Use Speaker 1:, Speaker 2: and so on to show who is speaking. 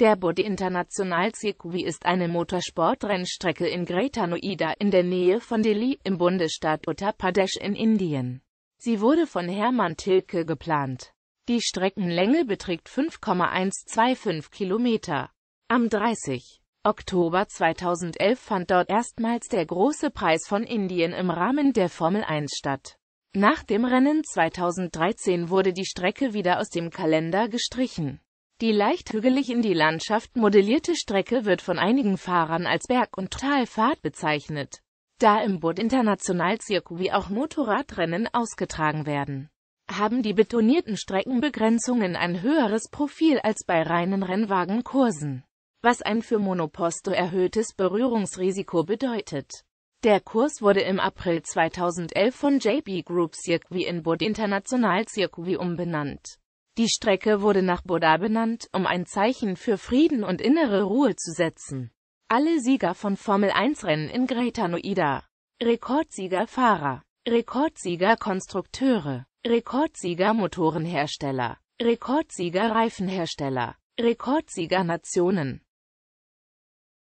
Speaker 1: Der Bud International Circuit ist eine Motorsportrennstrecke in Greater Noida in der Nähe von Delhi im Bundesstaat Uttar Pradesh in Indien. Sie wurde von Hermann Tilke geplant. Die Streckenlänge beträgt 5,125 Kilometer. Am 30. Oktober 2011 fand dort erstmals der große Preis von Indien im Rahmen der Formel 1 statt. Nach dem Rennen 2013 wurde die Strecke wieder aus dem Kalender gestrichen. Die leicht hügelig in die Landschaft modellierte Strecke wird von einigen Fahrern als Berg- und Talfahrt bezeichnet, da im Boot International Circuit auch Motorradrennen ausgetragen werden. Haben die betonierten Streckenbegrenzungen ein höheres Profil als bei reinen Rennwagenkursen, was ein für Monoposto erhöhtes Berührungsrisiko bedeutet. Der Kurs wurde im April 2011 von JB Group Circuit in Boot International Circuit umbenannt. Die Strecke wurde nach Buddha benannt, um ein Zeichen für Frieden und innere Ruhe zu setzen. Alle Sieger von Formel-1-Rennen in Greta Noida. Rekordsieger Fahrer. Rekordsieger Konstrukteure. Rekordsieger Motorenhersteller. Rekordsieger Reifenhersteller. Rekordsieger Nationen.